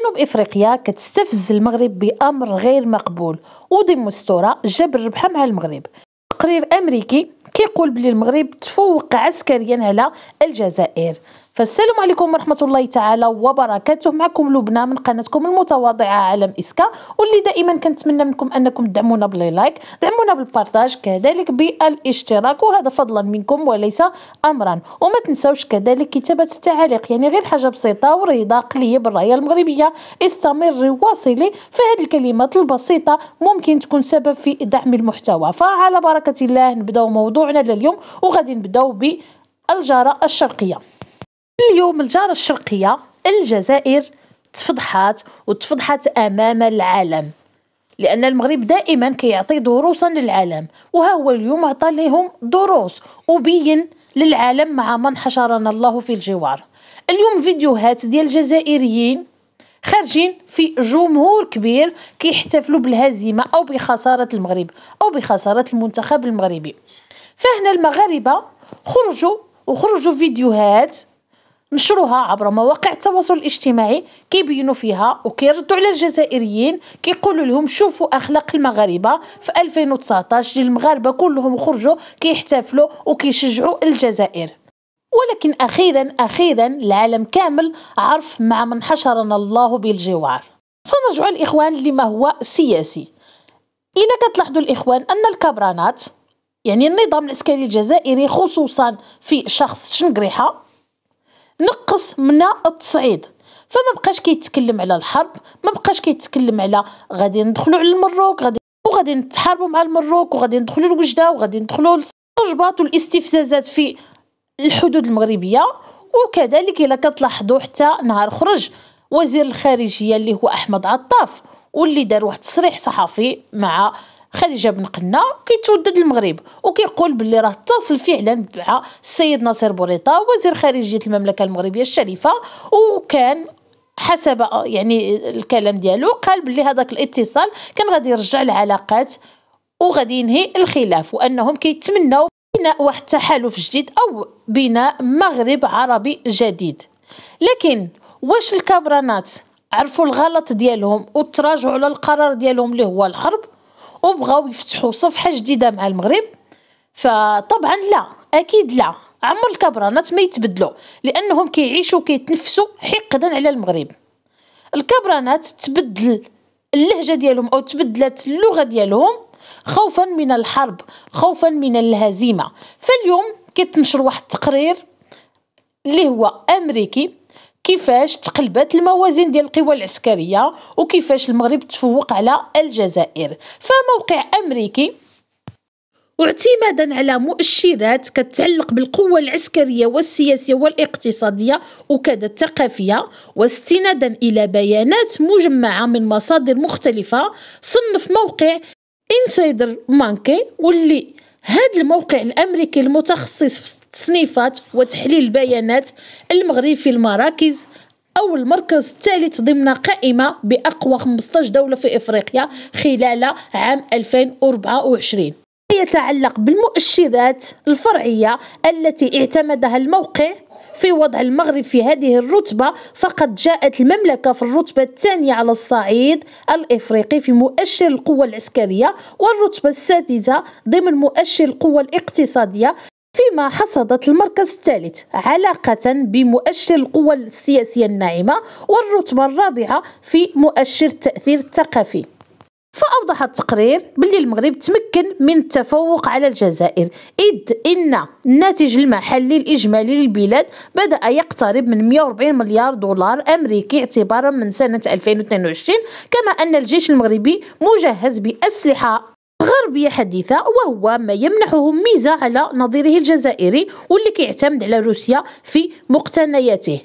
جنوب افريقيا كتستفز المغرب بامر غير مقبول ودي مستوره جاب الربح مع المغرب تقرير امريكي كيقول بلي المغرب تفوق عسكريا على الجزائر فالسلام عليكم ورحمة الله تعالى وبركاته معكم لبنى من قناتكم المتواضعة عالم إسكا واللي دائما كنتمنى منكم أنكم تدعمونا بلي لايك دعمونا بالبارتاج كذلك بالاشتراك وهذا فضلا منكم وليس أمرا وما تنسوش كذلك كتابة التعاليق يعني غير حاجة بسيطة ورضا قلية بالراية المغربية استمري واصلي فهذه الكلمات البسيطة ممكن تكون سبب في دعم المحتوى فعلى بركة الله نبداو موضوعنا لليوم وغادي نبداو بالجارة الشرقية اليوم الجارة الشرقية الجزائر تفضحات وتفضحات أمام العالم لأن المغرب دائما كيعطي دروسا للعالم وها هو اليوم عطى لهم دروس وبين للعالم مع من حشرنا الله في الجوار اليوم فيديوهات ديال الجزائريين خارجين في جمهور كبير كيحتفلوا بالهزيمه او بخساره المغرب او بخساره المنتخب المغربي فهنا المغاربه خرجوا وخرجوا فيديوهات نشروها عبر مواقع التواصل الاجتماعي كيبينوا فيها وكيردوا على الجزائريين كيقولوا لهم شوفوا اخلاق المغاربه في 2019 المغاربه كلهم خرجوا كيحتفلوا وكيشجعوا الجزائر ولكن اخيرا اخيرا العالم كامل عرف مع من حشرنا الله بالجوار فنرجع الاخوان لما هو سياسي الى كتلاحظوا الاخوان ان الكبرانات يعني النظام العسكري الجزائري خصوصا في شخص شنقريحه نقص من التصعيد فما بقاش كيتكلم على الحرب ما بقاش كيتكلم على غادي ندخلوا على المروك غادي وغادي نتحاربوا مع المروك وغادي ندخلوا لوجده وغادي ندخلوا الرباط والاستفزازات في الحدود المغربيه وكذلك الا كتلاحظوا حتى نهار خرج وزير الخارجيه اللي هو احمد عطاف واللي دار واحد التصريح صحفي مع خديجه بن قنا كيتودد المغرب وكيقول باللي راه اتصل فعلا مع السيد ناصر بوريطه وزير خارجيه المملكه المغربيه الشريفه وكان حسب يعني الكلام ديالو قال باللي هذاك الاتصال كان غادي يرجع العلاقات وغادي ينهي الخلاف وانهم كيتمنوا بناء واحد التحالف جديد او بناء مغرب عربي جديد لكن واش الكبرانات عرفوا الغلط ديالهم وتراجعوا على القرار ديالهم اللي هو الحرب وبغاو يفتحوا صفحه جديده مع المغرب فطبعا لا اكيد لا عمر الكبرانات ما يتبدلوا لانهم كيعيشوا كيتنفسوا حقدا على المغرب الكبرانات تبدل اللهجه ديالهم او تبدلت اللغه ديالهم خوفا من الحرب خوفا من الهزيمه فاليوم كتنشر واحد التقرير اللي هو امريكي كيفاش تقلبت الموازين ديال القوى العسكريه وكيفاش المغرب تفوق على الجزائر فموقع امريكي واعتمادا على مؤشرات كتعلق بالقوة العسكرية والسياسية والاقتصادية وكذا الثقافية واستنادا إلى بيانات مجمعة من مصادر مختلفة صنف موقع انسايدر مانكي واللي هذا الموقع الأمريكي المتخصص في تصنيفات وتحليل البيانات المغرب في المراكز أو المركز الثالث ضمن قائمة بأقوى 15 دولة في إفريقيا خلال عام 2024 يتعلق بالمؤشرات الفرعية التي اعتمدها الموقع في وضع المغرب في هذه الرتبة فقد جاءت المملكة في الرتبة الثانية على الصعيد الإفريقي في مؤشر القوة العسكرية والرتبة السادسة ضمن مؤشر القوة الاقتصادية فيما حصدت المركز الثالث علاقة بمؤشر القوة السياسية الناعمة والرتبة الرابعة في مؤشر التأثير الثقافي فأوضح التقرير باللي المغرب تمكن من التفوق على الجزائر إذ إن الناتج المحلي الإجمالي للبلاد بدأ يقترب من 140 مليار دولار أمريكي اعتبارا من سنة 2022 كما أن الجيش المغربي مجهز بأسلحة غربية حديثة وهو ما يمنحه ميزة على نظيره الجزائري واللي كيعتمد على روسيا في مقتنياته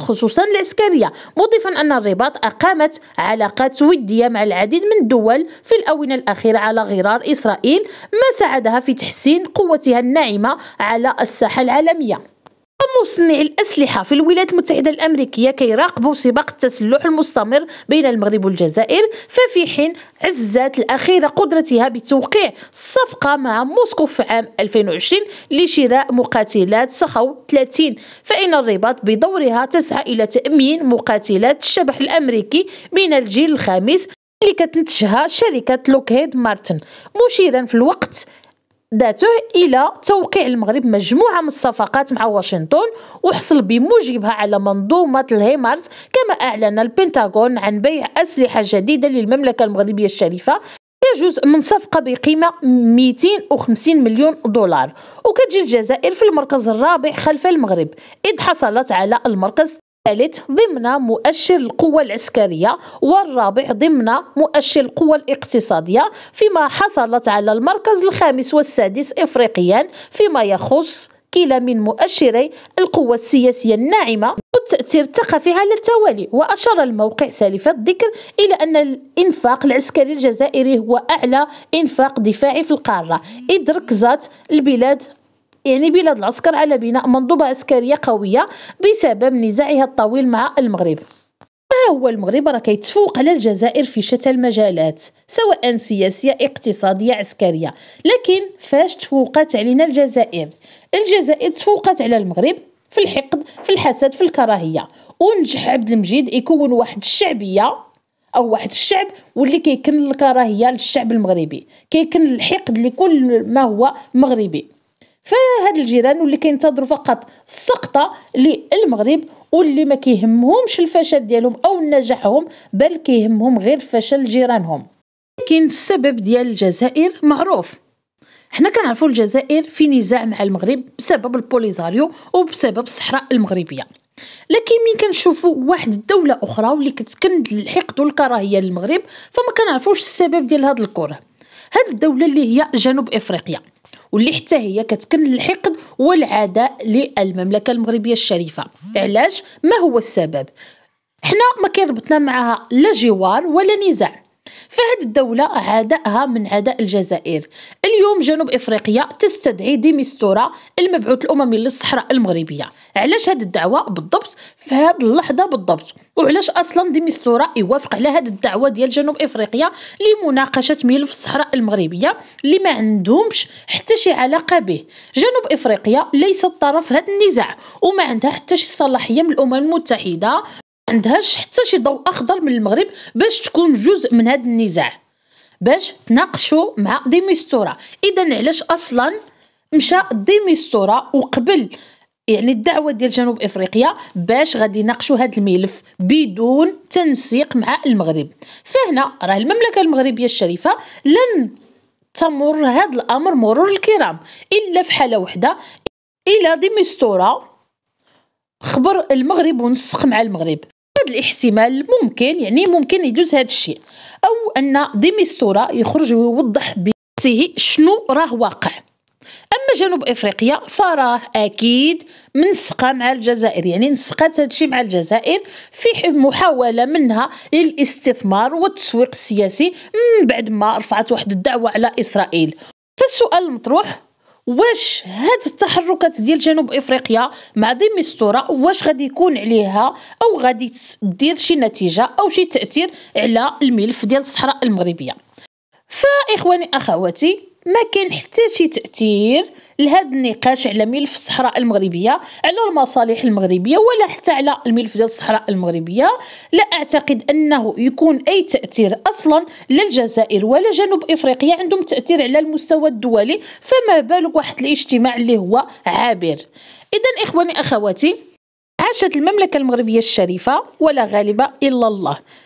خصوصا العسكرية مضيفا أن الرباط أقامت علاقات ودية مع العديد من الدول في الأونة الأخيرة على غرار إسرائيل ما ساعدها في تحسين قوتها الناعمة على الساحة العالمية مصنعي الأسلحة في الولايات المتحدة الأمريكية كيراقبوا سباق التسلح المستمر بين المغرب والجزائر ففي حين عزت الأخيرة قدرتها بتوقيع صفقة مع موسكو في عام 2020 لشراء مقاتلات سخو 30 فإن الرباط بدورها تسعى إلى تأمين مقاتلات الشبح الأمريكي من الجيل الخامس اللي كتنتجها شركة لوكهيد مارتن مشيرا في الوقت ذاته الى توقيع المغرب مجموعه من الصفقات مع واشنطن وحصل بموجبها على منظومه الهيمارز كما اعلن البنتاغون عن بيع اسلحه جديده للمملكه المغربيه الشريفه كجزء من صفقة بقيمة 250 مليون دولار وكتجي الجزائر في المركز الرابع خلف المغرب إذ حصلت على المركز الثالث ضمن مؤشر القوة العسكرية والرابع ضمن مؤشر القوة الاقتصادية فيما حصلت على المركز الخامس والسادس إفريقيا فيما يخص كلا من مؤشري القوة السياسية الناعمة والتأثير الثقافي على التوالي وأشار الموقع سالف الذكر إلى أن الإنفاق العسكري الجزائري هو أعلى إنفاق دفاعي في القارة إذ ركزت البلاد يعني بلاد العسكر على بناء منظومة عسكرية قوية بسبب نزاعها الطويل مع المغرب هو المغرب راه كيتفوق على الجزائر في شتى المجالات سواء سياسيه اقتصاديه عسكريه لكن فاش تفوقت علينا الجزائر الجزائر تفوقت على المغرب في الحقد في الحسد في الكراهيه ونجح عبد المجيد يكون واحد الشعبيه او واحد الشعب واللي كيكن الكراهيه للشعب المغربي كيكن الحقد لكل ما هو مغربي فهاد الجيران واللي كينتظروا فقط السقطه للمغرب واللي ما كيهمهمش الفشل ديالهم او نجاحهم بل كيهمهم غير فشل جيرانهم لكن السبب ديال الجزائر معروف حنا كنعرفوا الجزائر في نزاع مع المغرب بسبب البوليزاريو وبسبب الصحراء المغربيه لكن من كنشوفوا واحد الدوله اخرى واللي كتكند الحقد والكراهيه للمغرب فما كنعرفوش السبب ديال هذا الكره هذه الدوله اللي هي جنوب افريقيا واللي حتى هي كتكن الحقد والعداء للمملكه المغربيه الشريفه علاش ما هو السبب حنا ما كيربطنا معها لا جوار ولا نزاع فهاد الدولة عدائها من عداء الجزائر اليوم جنوب إفريقيا تستدعي ديميستورا المبعوث الأممي للصحراء المغربية علاش هاد الدعوة بالضبط في اللحظة بالضبط وعلاش أصلا ديميستورا يوافق على هاد الدعوة ديال جنوب إفريقيا لمناقشة ملف الصحراء المغربية اللي ما عندهمش حتى شي علاقة به جنوب إفريقيا ليست طرف هاد النزاع وما عندها حتى شي صلاحية من الأمم المتحدة عندهاش حتى شي ضوء اخضر من المغرب باش تكون جزء من هذا النزاع باش تناقشوا مع ديميستورا اذا علاش اصلا مشى ديميستورا وقبل يعني الدعوه ديال جنوب افريقيا باش غادي يناقشوا هذا الملف بدون تنسيق مع المغرب فهنا راه المملكه المغربيه الشريفه لن تمر هذا الامر مرور الكرام الا في حاله وحده الى ديميستورا خبر المغرب ونسق مع المغرب هذا الاحتمال ممكن يعني ممكن يدوز هذا الشيء او ان ديمي الصوره يخرج ويوضح بنفسه شنو راه واقع اما جنوب افريقيا فراه اكيد منسقه مع الجزائر يعني نسقت هادشي مع الجزائر في محاوله منها للاستثمار والتسويق السياسي من بعد ما رفعت واحد الدعوه على اسرائيل فالسؤال المطروح واش هاد التحركات ديال جنوب افريقيا مع دي مستوره واش غادي يكون عليها او غادي دير شي نتيجه او شي تاثير على الملف ديال الصحراء المغربيه فاخواني اخواتي ما كان حتى شي تاثير لهذا النقاش على ملف الصحراء المغربيه على المصالح المغربيه ولا حتى على الملف ديال الصحراء المغربيه لا اعتقد انه يكون اي تاثير اصلا لا الجزائر ولا جنوب افريقيا عندهم تاثير على المستوى الدولي فما بالك واحد الاجتماع اللي هو عابر اذا اخواني اخواتي عاشت المملكه المغربيه الشريفه ولا غالب الا الله